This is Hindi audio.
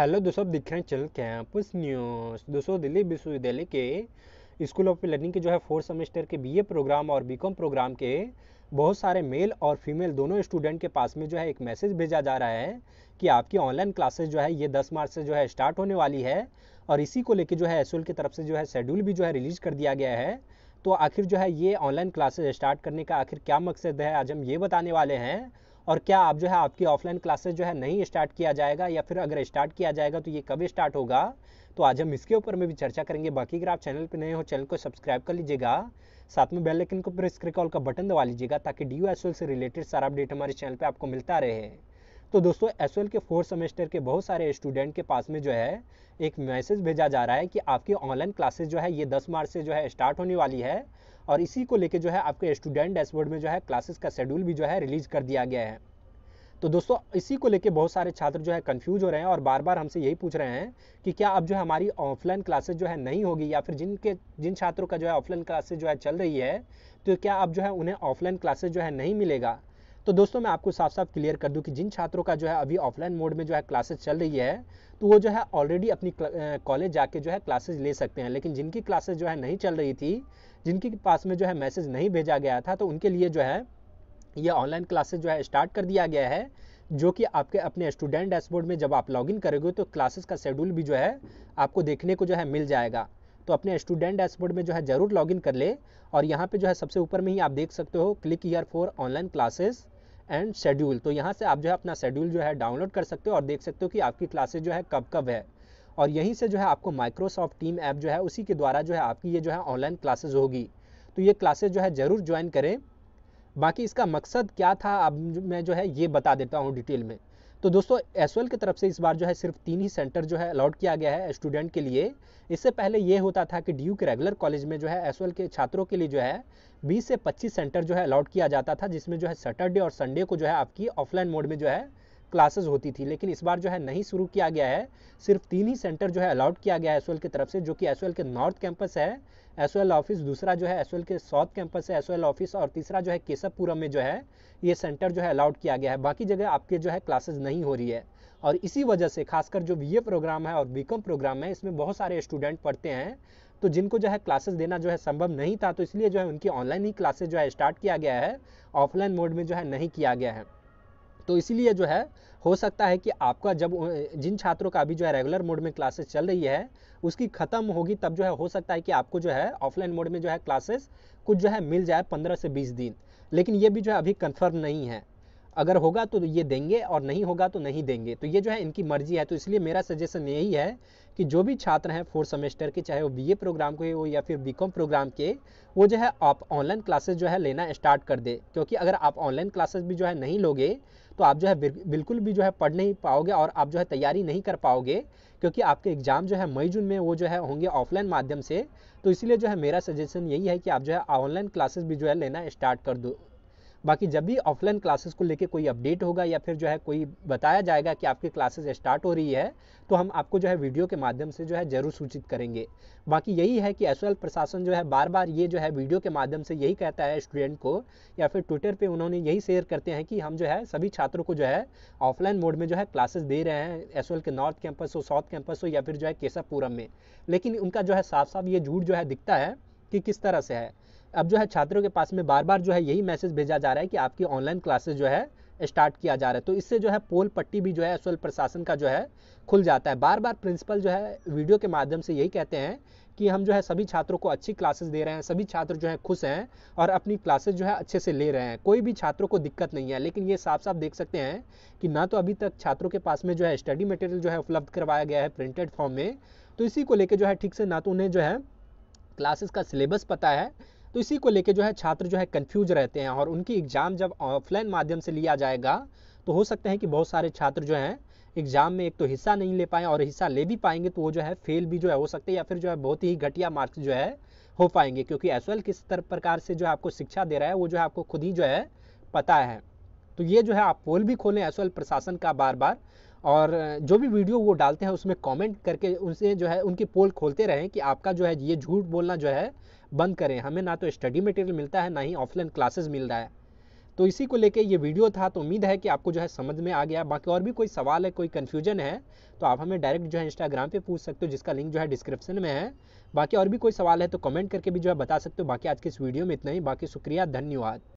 हेलो दोस्तों आप दिख रहे हैं चल कैंपस न्यूज़ दोस्तों दिल्ली विश्वविद्यालय के स्कूल ऑफ लर्निंग के जो है फोर्थ सेमेस्टर के बीए प्रोग्राम और बीकॉम प्रोग्राम के बहुत सारे मेल और फीमेल दोनों स्टूडेंट के पास में जो है एक मैसेज भेजा जा रहा है कि आपकी ऑनलाइन क्लासेस जो है ये दस मार्च से जो है स्टार्ट होने वाली है और इसी को लेकर जो है एस की तरफ से जो है शेड्यूल भी जो है रिलीज कर दिया गया है तो आखिर जो है ये ऑनलाइन क्लासेज स्टार्ट करने का आखिर क्या मकसद है आज हम ये बताने वाले हैं और क्या आप जो है आपकी ऑफलाइन क्लासेस जो है नहीं स्टार्ट किया जाएगा या फिर अगर स्टार्ट किया जाएगा तो ये कब स्टार्ट होगा तो आज हम इसके ऊपर में भी चर्चा करेंगे बाकी अगर आप चैनल पर नए हो चैनल को सब्सक्राइब कर लीजिएगा साथ में बेल आइकन को प्रेस करके ऑल का बटन दबा लीजिएगा ताकि डी से रिलेटेड सारा अपडेट हमारे चैनल पर आपको मिलता रहे तो दोस्तों एस के फोर्थ सेमेस्टर के बहुत सारे स्टूडेंट के पास में जो है एक मैसेज भेजा जा रहा है कि आपकी ऑनलाइन क्लासेस जो है ये 10 मार्च से जो है स्टार्ट होने वाली है और इसी को लेके जो है आपके स्टूडेंट डैशबोर्ड में जो है क्लासेस का शेड्यूल भी जो है रिलीज कर दिया गया है तो दोस्तों इसी को लेके बहुत सारे छात्र जो है कंफ्यूज हो रहे हैं और बार बार हमसे यही पूछ रहे हैं कि क्या अब जो है हमारी ऑफलाइन क्लासेज जो है नहीं होगी या फिर जिनके जिन छात्रों का जो है ऑफलाइन क्लासेस जो है चल रही है तो क्या अब जो है उन्हें ऑफलाइन क्लासेज जो है नहीं मिलेगा तो दोस्तों मैं आपको साफ साफ क्लियर कर दूं कि जिन छात्रों का जो है अभी ऑफलाइन मोड में जो है क्लासेस चल रही है तो वो जो है ऑलरेडी अपनी कॉलेज जाके जो है क्लासेज ले सकते हैं लेकिन जिनकी क्लासेज जो है नहीं चल रही थी जिनके पास में जो है मैसेज नहीं भेजा गया था तो उनके लिए जो है ये ऑनलाइन क्लासेज जो है स्टार्ट कर दिया गया है जो कि आपके अपने स्टूडेंट डैशबोर्ड में जब आप लॉगिन करोगे तो क्लासेस का शेड्यूल भी जो है आपको देखने को जो है मिल जाएगा तो अपने स्टूडेंट डैशबोर्ड में जो है ज़रूर लॉगिन कर ले और यहाँ पे जो है सबसे ऊपर में ही आप देख सकते हो click year for online classes and schedule तो यहाँ से आप जो है अपना शेड्यूल जो है डाउनलोड कर सकते हो और देख सकते हो कि आपकी क्लासेज जो है कब कब है और यहीं से जो है आपको माइक्रोसॉफ्ट टीम ऐप जो है उसी के द्वारा जो है आपकी ये जो है ऑनलाइन क्लासेज होगी तो ये क्लासेज जो है ज़रूर ज्वाइन करें बाकी इसका मकसद क्या था अब मैं जो है ये बता देता हूँ डिटेल में तो दोस्तों एस की तरफ से इस बार जो है सिर्फ तीन ही सेंटर जो है अलाउड किया गया है स्टूडेंट के लिए इससे पहले ये होता था कि डी के रेगुलर कॉलेज में जो है एस के छात्रों के लिए जो है 20 से 25 सेंटर जो है अलाउड किया जाता था जिसमें जो है सैटरडे और संडे को जो है आपकी ऑफलाइन मोड में जो है क्लासेज होती थी लेकिन इस बार जो है नहीं शुरू किया गया है सिर्फ तीन ही सेंटर जो है अलाउड किया गया है एस की तरफ से जो कि एस के नॉर्थ कैंपस है एस ऑफिस दूसरा जो है एसओएल के साउथ कैंपस है एस ऑफिस और तीसरा जो है केशवपुरम में जो है ये सेंटर जो है अलाउड किया गया है बाकी जगह आपके जो है क्लासेज नहीं हो रही है और इसी वजह से खासकर जो बी प्रोग्राम है और बी प्रोग्राम है इसमें बहुत सारे स्टूडेंट पढ़ते हैं तो जिनको जो है क्लासेस देना जो है संभव नहीं था तो इसलिए जो है उनकी ऑनलाइन ही क्लासेस जो है स्टार्ट किया गया है ऑफलाइन मोड में जो है नहीं किया गया है तो इसीलिए जो है हो सकता है कि आपका जब जिन छात्रों का अभी जो है रेगुलर मोड में क्लासेस चल रही है उसकी ख़त्म होगी तब जो है हो सकता है कि आपको जो है ऑफलाइन मोड में जो है क्लासेस कुछ जो है मिल जाए पंद्रह से बीस दिन लेकिन ये भी जो है अभी कन्फर्म नहीं है अगर होगा तो ये देंगे और नहीं होगा तो नहीं देंगे तो ये जो है इनकी मर्जी है तो इसलिए मेरा सजेशन यही है कि जो भी छात्र हैं फोर्थ सेमेस्टर के चाहे वो बीए प्रोग्राम के हो या फिर बीकॉम प्रोग्राम के वो जो है आप ऑनलाइन क्लासेस जो है लेना स्टार्ट कर दे क्योंकि अगर आप ऑनलाइन क्लासेस भी जो है नहीं लोगे तो आप जो है बिल्कुल भी जो है पढ़ नहीं पाओगे और आप जो है तैयारी नहीं कर पाओगे क्योंकि आपके एग्जाम जो है मई जून में वो जो है होंगे ऑफलाइन माध्यम से तो इसलिए जो है मेरा सजेशन यही है कि आप जो है ऑनलाइन क्लासेस भी जो है लेना स्टार्ट कर दो बाकी जब भी ऑफलाइन क्लासेस को लेकर कोई अपडेट होगा या फिर जो है कोई बताया जाएगा कि आपकी क्लासेस स्टार्ट हो रही है तो हम आपको जो है वीडियो के माध्यम से जो है जरूर सूचित करेंगे बाकी यही है कि एस प्रशासन जो है बार बार ये जो है वीडियो के माध्यम से यही कहता है स्टूडेंट को या फिर ट्विटर पर उन्होंने यही शेयर करते हैं कि हम जो है सभी छात्रों को जो है ऑफलाइन मोड में जो है क्लासेस दे रहे हैं एस के नॉर्थ कैंपस हो साउथ कैंपस हो या फिर जो है केशवपुरम में लेकिन उनका जो है साफ साफ ये झूठ जो है दिखता है कि किस तरह से है अब जो है छात्रों के पास में बार बार जो है यही मैसेज भेजा जा रहा है कि आपकी ऑनलाइन क्लासेस जो है स्टार्ट किया जा रहा है तो इससे जो है पोल पट्टी भी जो है एस प्रशासन का जो है खुल जाता है बार बार प्रिंसिपल जो है वीडियो के माध्यम से यही कहते हैं कि हम जो है सभी छात्रों को अच्छी क्लासेस दे रहे हैं सभी छात्र जो है खुश हैं और अपनी क्लासेस जो है अच्छे से ले रहे हैं कोई भी छात्रों को दिक्कत नहीं है लेकिन ये साफ साफ देख सकते हैं कि ना तो अभी तक छात्रों के पास में जो है स्टडी मटेरियल जो है उपलब्ध करवाया गया है प्रिंटेड फॉर्म में तो इसी को लेकर जो है ठीक से ना तो उन्हें जो है क्लासेस का सिलेबस पता है तो इसी को लेकर जो है छात्र जो है कन्फ्यूज रहते हैं और उनकी एग्ज़ाम जब ऑफलाइन माध्यम से लिया जाएगा तो हो सकते हैं कि बहुत सारे छात्र जो हैं एग्ज़ाम में एक तो हिस्सा नहीं ले पाए और हिस्सा ले भी पाएंगे तो वो जो है फेल भी जो है हो सकते हैं या फिर जो है बहुत ही घटिया मार्क्स जो है हो पाएंगे क्योंकि एस किस तरह प्रकार से जो है आपको शिक्षा दे रहा है वो जो है आपको खुद ही जो है पता है तो ये जो है आप पोल भी खोलें एस प्रशासन का बार बार और जो भी वीडियो वो डालते हैं उसमें कमेंट करके उनसे जो है उनकी पोल खोलते रहें कि आपका जो है ये झूठ बोलना जो है बंद करें हमें ना तो स्टडी मटेरियल मिलता है ना ही ऑफलाइन क्लासेस मिल रहा है तो इसी को लेके ये वीडियो था तो उम्मीद है कि आपको जो है समझ में आ गया बाकी और भी कोई सवाल है कोई कन्फ्यूजन है तो आप हमें डायरेक्ट जो है इंस्टाग्राम पर पूछ सकते हो जिसका लिंक जो है डिस्क्रिप्शन में है बाकी और भी कोई सवाल है तो कमेंट करके भी जो है बता सकते हो बाकी आज के इस वीडियो में इतना ही बाकी शुक्रिया धन्यवाद